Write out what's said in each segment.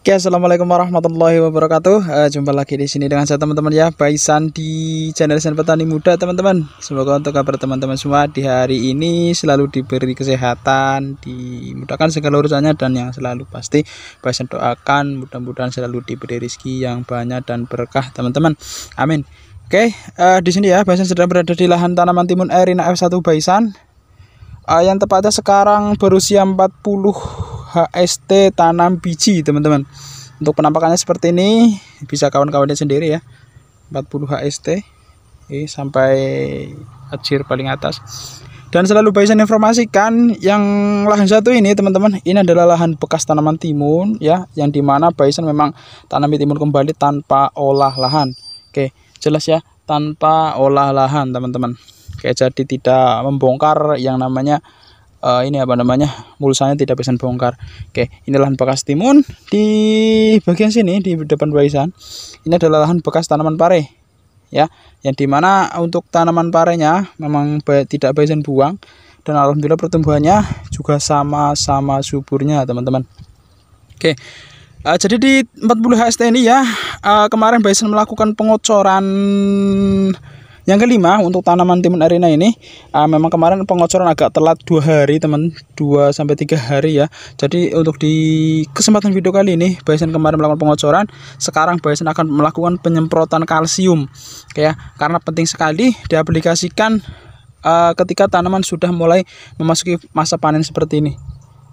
Oke, assalamualaikum warahmatullahi wabarakatuh. Uh, jumpa lagi di sini dengan saya teman-teman ya, Baisan di channel Sen Petani Muda teman-teman. Semoga untuk kabar teman-teman semua di hari ini selalu diberi kesehatan, dimudahkan segala urusannya dan yang selalu pasti Baisan doakan mudah-mudahan selalu diberi rezeki yang banyak dan berkah teman-teman. Amin. Oke, uh, di sini ya Baisan sedang berada di lahan tanaman timun air F1 Baisan. Uh, yang tepatnya sekarang berusia 40 HST tanam biji teman-teman untuk penampakannya seperti ini bisa kawan-kawannya sendiri ya 40 HST eh, sampai acir paling atas dan selalu bisa informasikan yang lahan satu ini teman-teman ini adalah lahan bekas tanaman timun ya yang dimana Bison memang tanami timun kembali tanpa olah lahan oke jelas ya tanpa olah lahan teman-teman oke jadi tidak membongkar yang namanya uh, ini apa namanya mulusannya tidak bisa bongkar oke ini lahan bekas timun di bagian sini di depan barisan ini adalah lahan bekas tanaman pare ya yang dimana untuk tanaman parenya memang tidak bisa buang dan alhamdulillah pertumbuhannya juga sama-sama suburnya teman-teman oke uh, jadi di 40 HST ini ya uh, kemarin Bison melakukan pengocoran yang kelima untuk tanaman timun arena ini uh, memang kemarin pengocoran agak telat dua hari teman dua sampai tiga hari ya. Jadi untuk di kesempatan video kali ini Bison kemarin melakukan pengocoran, sekarang Bison akan melakukan penyemprotan kalsium ya karena penting sekali diaplikasikan uh, ketika tanaman sudah mulai memasuki masa panen seperti ini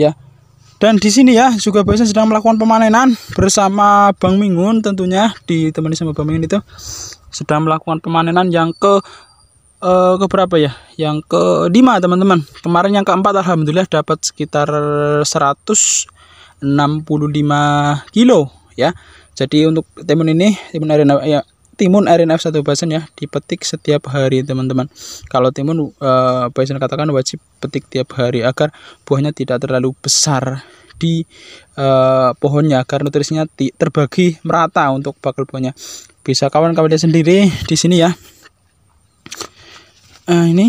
ya. Dan di sini ya juga Bison sedang melakukan pemanenan bersama Bang Mingun tentunya ditemani sama Bang Mingun itu sedang melakukan pemanenan yang ke uh, ke berapa ya? Yang ke lima teman-teman. Kemarin yang keempat alhamdulillah dapat sekitar 165 kilo ya. Jadi untuk timun ini, timun arena ya timun RNF satu basen ya dipetik setiap hari teman-teman kalau timun uh, eh, basen katakan wajib petik tiap hari agar buahnya tidak terlalu besar di uh, pohonnya agar nutrisinya terbagi merata untuk bakal buahnya bisa kawan-kawan sendiri di sini ya nah ini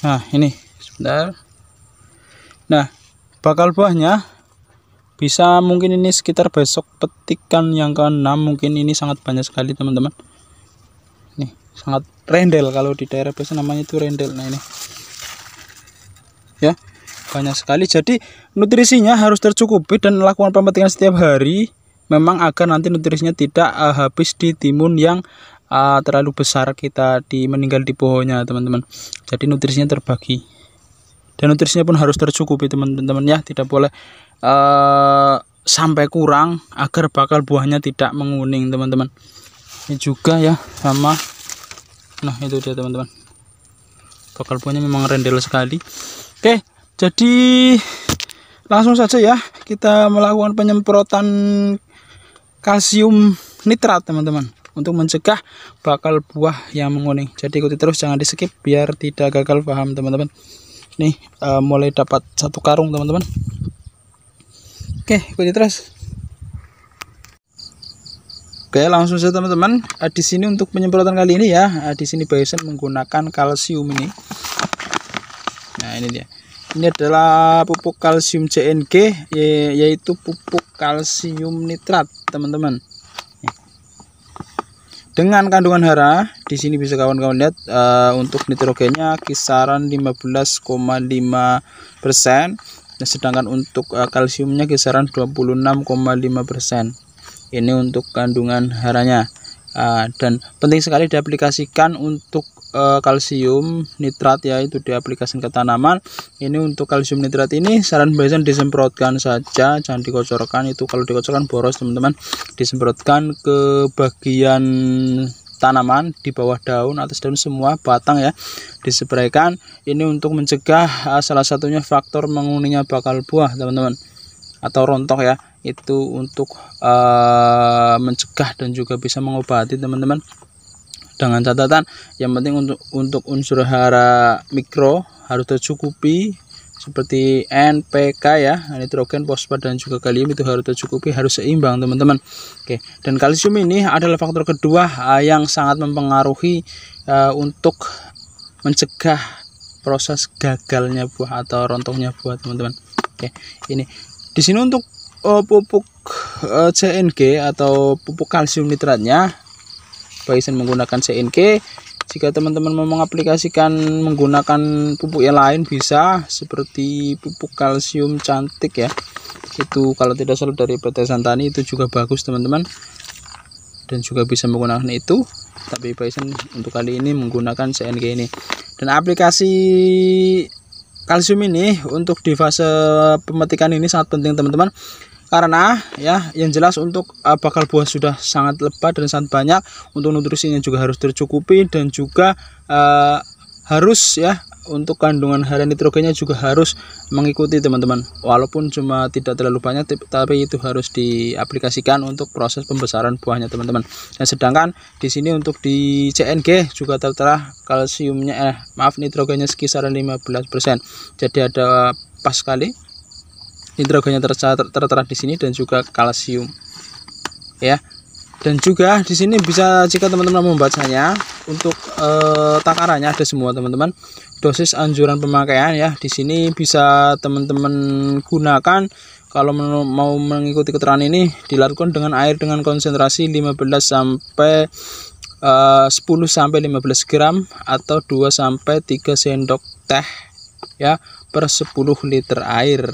nah ini sebentar nah bakal buahnya bisa mungkin ini sekitar besok petikan yang ke-6 mungkin ini sangat banyak sekali teman-teman nih sangat rendel kalau di daerah biasa namanya itu rendel nah ini ya banyak sekali jadi nutrisinya harus tercukupi dan lakukan pemetikan setiap hari memang agar nanti nutrisinya tidak uh, habis di timun yang uh, terlalu besar kita di meninggal di pohonnya teman-teman jadi nutrisinya terbagi dan nutrisinya pun harus tercukupi teman-teman ya tidak boleh uh, sampai kurang agar bakal buahnya tidak menguning teman-teman ini juga ya sama nah itu dia teman-teman bakal buahnya memang rendel sekali oke jadi langsung saja ya kita melakukan penyemprotan kalsium nitrat teman-teman untuk mencegah bakal buah yang menguning jadi ikuti terus jangan di skip biar tidak gagal paham teman-teman nih uh, mulai dapat satu karung teman-teman oke ikuti terus oke langsung saja teman-teman uh, di sini untuk penyemprotan kali ini ya uh, di sini Bison menggunakan kalsium ini nah ini dia ini adalah pupuk kalsium CNG yaitu pupuk kalsium nitrat teman-teman dengan kandungan hara di sini bisa kawan-kawan lihat eh, untuk nitrogennya kisaran 15,5 persen sedangkan untuk eh, kalsiumnya kisaran 26,5 persen ini untuk kandungan haranya eh, dan penting sekali diaplikasikan untuk e, kalsium nitrat ya itu diaplikasikan ke tanaman ini untuk kalsium nitrat ini saran biasanya disemprotkan saja jangan dikocorkan itu kalau dikocorkan boros teman-teman disemprotkan ke bagian tanaman di bawah daun atas daun semua batang ya dispraykan ini untuk mencegah eh, salah satunya faktor menguninya bakal buah teman-teman atau rontok ya itu untuk uh, mencegah dan juga bisa mengobati teman-teman dengan catatan yang penting untuk untuk unsur hara mikro harus tercukupi seperti NPK ya nitrogen fosfat dan juga kalium itu harus tercukupi harus seimbang teman-teman oke dan kalsium ini adalah faktor kedua eh, yang sangat mempengaruhi uh, untuk mencegah proses gagalnya buah atau rontoknya buah teman-teman oke ini di sini untuk uh, pupuk uh, CNG atau pupuk kalsium nitratnya bison menggunakan CNK jika teman-teman mau mengaplikasikan menggunakan pupuk yang lain bisa seperti pupuk kalsium cantik ya itu kalau tidak salah dari PT Santani itu juga bagus teman-teman dan juga bisa menggunakan itu tapi Bison untuk kali ini menggunakan CNG ini dan aplikasi kalsium ini untuk di fase pemetikan ini sangat penting teman-teman karena ya yang jelas untuk uh, bakal buah sudah sangat lebat dan sangat banyak untuk nutrisinya juga harus tercukupi dan juga uh, harus ya untuk kandungan harian nitrogennya juga harus mengikuti teman-teman walaupun cuma tidak terlalu banyak tapi itu harus diaplikasikan untuk proses pembesaran buahnya teman-teman dan sedangkan di sini untuk di CNG juga tertera kalsiumnya eh maaf nitrogennya sekisaran 15% jadi ada pas sekali nitrogennya tertera di sini dan juga kalsium ya dan juga di sini bisa jika teman-teman membacanya untuk e, takarannya ada semua teman-teman dosis anjuran pemakaian ya di sini bisa teman-teman gunakan kalau mau mengikuti keterangan ini dilakukan dengan air dengan konsentrasi 15 sampai e, eh, 10 sampai 15 gram atau 2 sampai 3 sendok teh ya per 10 liter air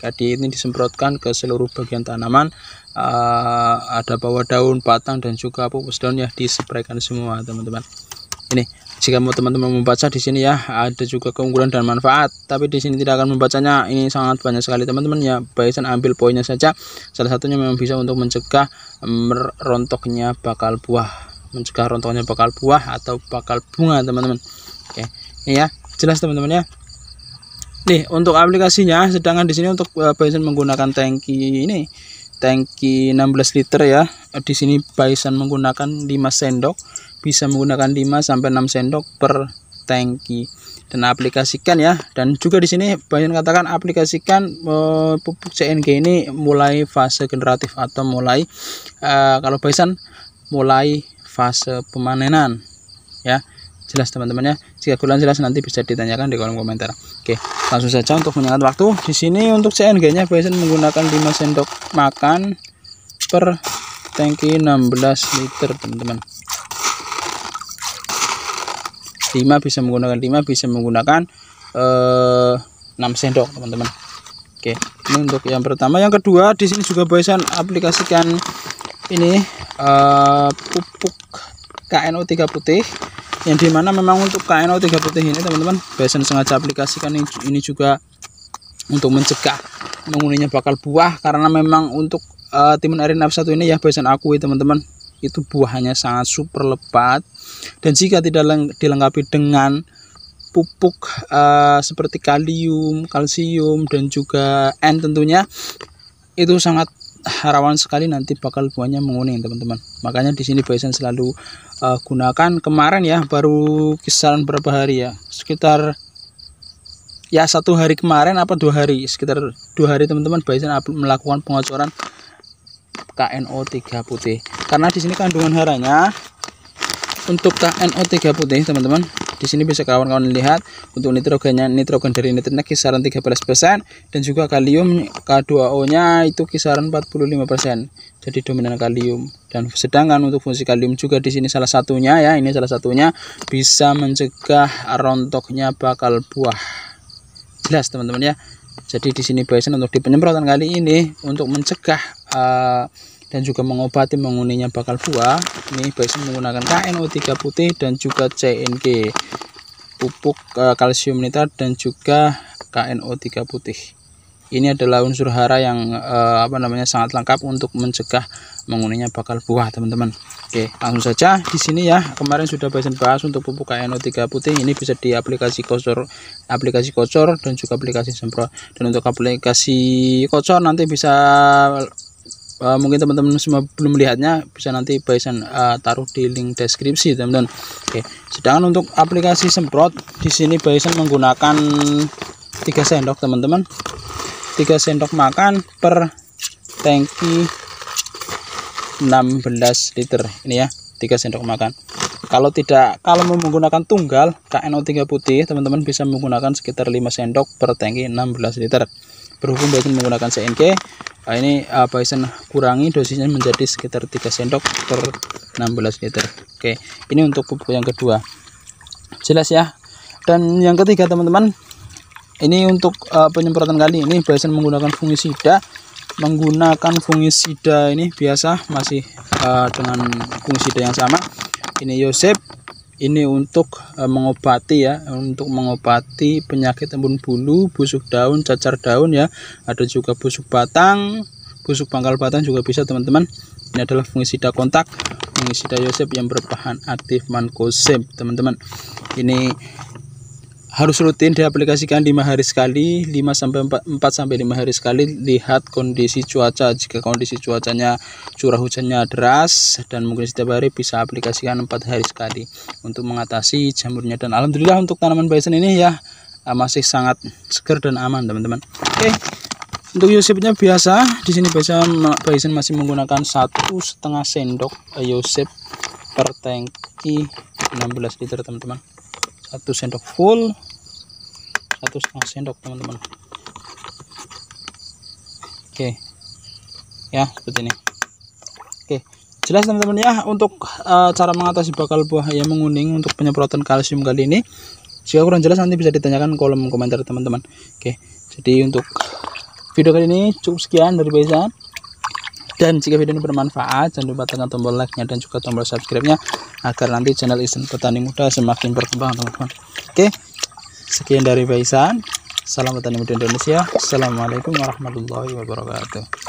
Kadi ini disemprotkan ke seluruh bagian tanaman. Uh, ada bawah daun, batang dan juga pupus daun ya disemprotkan semua, teman-teman. Ini jika mau teman-teman membaca di sini ya, ada juga keunggulan dan manfaat. Tapi di sini tidak akan membacanya. Ini sangat banyak sekali teman-teman ya. Baiksan ambil poinnya saja. Salah satunya memang bisa untuk mencegah merontoknya bakal buah mencegah rontoknya bakal buah atau bakal bunga teman-teman oke ini ya jelas teman-teman ya nih untuk aplikasinya sedangkan di sini untuk eh, Bison menggunakan tangki ini tangki 16 liter ya di sini Bison menggunakan 5 sendok bisa menggunakan 5 sampai 6 sendok per tangki dan aplikasikan ya dan juga di sini Bison katakan aplikasikan uh, pupuk CNG ini mulai fase generatif atau mulai uh, kalau Bison mulai fase pemanenan ya jelas teman-teman ya jika kurang jelas nanti bisa ditanyakan di kolom komentar oke langsung saja untuk mengingat waktu di sini untuk CNG nya biasanya menggunakan 5 sendok makan per tangki 16 liter teman-teman 5 bisa menggunakan 5 bisa menggunakan eh, 6 sendok teman-teman oke ini untuk yang pertama yang kedua di sini juga biasanya aplikasikan ini eh, pupuk KNO3 putih yang dimana memang untuk KNO3 putih ini teman-teman Besen sengaja aplikasikan ini juga untuk mencegah menguninya bakal buah karena memang untuk uh, eh, timun air f 1 ini ya Besen akui teman-teman itu buahnya sangat super lebat dan jika tidak dilengkapi dengan pupuk uh, seperti kalium, kalsium dan juga N tentunya itu sangat rawan sekali nanti bakal buahnya menguning teman-teman makanya di sini Bison selalu uh, gunakan kemarin ya baru kisaran berapa hari ya sekitar ya satu hari kemarin apa dua hari sekitar dua hari teman-teman Bison melakukan pengocoran KNO3 putih karena di sini kandungan haranya untuk KNO3 putih teman-teman di sini bisa kawan-kawan lihat untuk nitrogennya nitrogen dari nitratnya kisaran 13% dan juga kalium K2O-nya itu kisaran 45%. Jadi dominan kalium. Dan sedangkan untuk fungsi kalium juga di sini salah satunya ya, ini salah satunya bisa mencegah rontoknya bakal buah. Jelas teman-teman ya. Jadi di sini biasanya untuk di penyemprotan kali ini untuk mencegah uh, dan juga mengobati menguninya bakal buah ini biasanya menggunakan KNO3 putih dan juga CNG pupuk e, kalsium nitrat dan juga KNO3 putih ini adalah unsur hara yang e, apa namanya sangat lengkap untuk mencegah menguninya bakal buah teman-teman Oke langsung saja di sini ya kemarin sudah bahasan bahas untuk pupuk KNO3 putih ini bisa di aplikasi kocor aplikasi kocor dan juga aplikasi semprot dan untuk aplikasi kocor nanti bisa uh, mungkin teman-teman semua belum melihatnya bisa nanti Bison uh, eh, taruh di link deskripsi teman-teman oke sedangkan untuk aplikasi semprot di sini Bison menggunakan 3 sendok teman-teman 3 sendok makan per tangki 16 liter ini ya 3 sendok makan kalau tidak kalau menggunakan tunggal KNO3 putih teman-teman bisa menggunakan sekitar 5 sendok per tangki 16 liter berhubung bagian menggunakan CNG nah, ini uh, Bison kurangi dosisnya menjadi sekitar 3 sendok per 16 liter oke ini untuk pupuk yang kedua jelas ya dan yang ketiga teman-teman ini untuk uh, penyemprotan kali ini Bison menggunakan fungisida menggunakan fungisida ini biasa masih uh, dengan fungisida yang sama ini Yosep ini untuk eh, mengobati ya untuk mengobati penyakit embun bulu busuk daun cacar daun ya ada juga busuk batang busuk pangkal batang juga bisa teman-teman ini adalah fungisida kontak fungisida Yosep yang berbahan aktif mankosep teman-teman ini harus rutin diaplikasikan 5 hari sekali 5 sampai 4, 4 sampai 5 hari sekali lihat kondisi cuaca jika kondisi cuacanya curah hujannya deras dan mungkin setiap hari bisa aplikasikan 4 hari sekali untuk mengatasi jamurnya dan alhamdulillah untuk tanaman bison ini ya eh, masih sangat segar dan aman teman-teman oke untuk yosepnya biasa di sini biasa bison masih menggunakan satu setengah sendok eh, yosep per tangki 16 liter teman-teman satu sendok full satu setengah sendok teman-teman oke ya seperti ini oke jelas teman-teman ya untuk uh, cara mengatasi bakal buah yang menguning untuk penyemprotan kalsium kali ini jika kurang jelas nanti bisa ditanyakan kolom komentar teman-teman oke jadi untuk video kali ini cukup sekian dari Bayzan. Dan jika video ini bermanfaat, jangan lupa tekan tombol like-nya dan juga tombol subscribe-nya agar nanti channel Isen Petani Muda semakin berkembang, teman-teman. Oke, sekian dari Baisan. Salam Petani Muda Indonesia. Assalamualaikum warahmatullahi wabarakatuh.